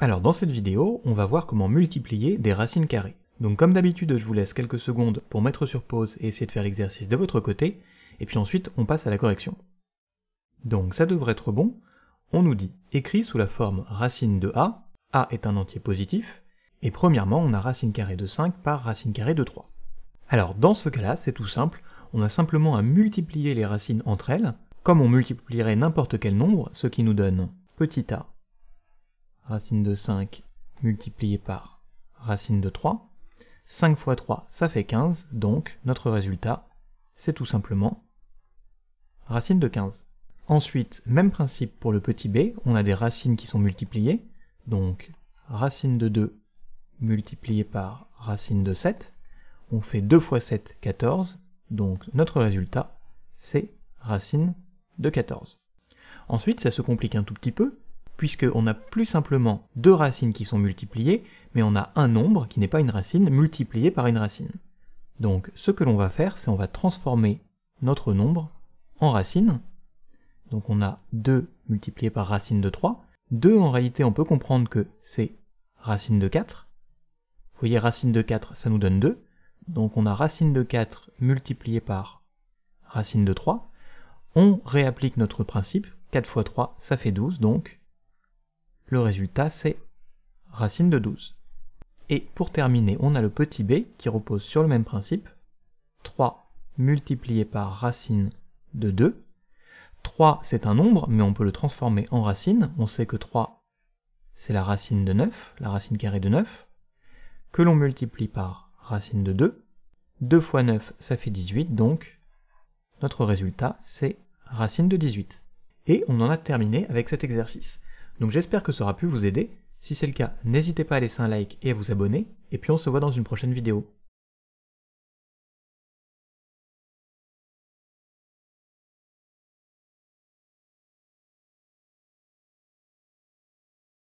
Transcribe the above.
Alors dans cette vidéo, on va voir comment multiplier des racines carrées. Donc comme d'habitude, je vous laisse quelques secondes pour mettre sur pause et essayer de faire l'exercice de votre côté, et puis ensuite on passe à la correction. Donc ça devrait être bon, on nous dit « écrit sous la forme racine de a », a est un entier positif, et premièrement on a racine carrée de 5 par racine carrée de 3. Alors dans ce cas-là, c'est tout simple, on a simplement à multiplier les racines entre elles, comme on multiplierait n'importe quel nombre, ce qui nous donne petit a racine de 5 multiplié par racine de 3. 5 fois 3, ça fait 15, donc notre résultat, c'est tout simplement racine de 15. Ensuite, même principe pour le petit b, on a des racines qui sont multipliées, donc racine de 2 multiplié par racine de 7. On fait 2 fois 7, 14, donc notre résultat, c'est racine de 14. Ensuite, ça se complique un tout petit peu, puisqu'on a plus simplement deux racines qui sont multipliées, mais on a un nombre qui n'est pas une racine multiplié par une racine. Donc ce que l'on va faire, c'est on va transformer notre nombre en racine. Donc on a 2 multiplié par racine de 3. 2 en réalité on peut comprendre que c'est racine de 4. Vous voyez racine de 4 ça nous donne 2. Donc on a racine de 4 multiplié par racine de 3. On réapplique notre principe. 4 fois 3 ça fait 12 donc le résultat, c'est racine de 12. Et pour terminer, on a le petit b qui repose sur le même principe. 3 multiplié par racine de 2. 3, c'est un nombre, mais on peut le transformer en racine. On sait que 3, c'est la racine de 9, la racine carrée de 9, que l'on multiplie par racine de 2. 2 fois 9, ça fait 18, donc notre résultat, c'est racine de 18. Et on en a terminé avec cet exercice. Donc j'espère que ça aura pu vous aider. Si c'est le cas, n'hésitez pas à laisser un like et à vous abonner, et puis on se voit dans une prochaine vidéo.